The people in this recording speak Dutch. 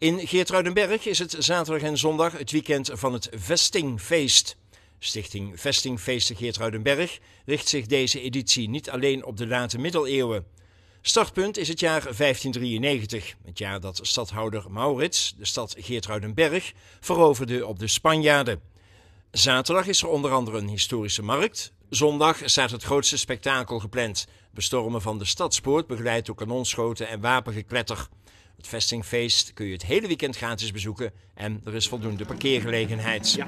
In Geertruidenberg is het zaterdag en zondag het weekend van het Vestingfeest. Stichting Vestingfeesten Geertruidenberg richt zich deze editie niet alleen op de late middeleeuwen. Startpunt is het jaar 1593, het jaar dat stadhouder Maurits de stad Geertruidenberg veroverde op de Spanjaarden. Zaterdag is er onder andere een historische markt. Zondag staat het grootste spektakel gepland: bestormen van de stadspoort, begeleid door kanonschoten en wapengekletter. Het vestingfeest kun je het hele weekend gratis bezoeken en er is voldoende parkeergelegenheid.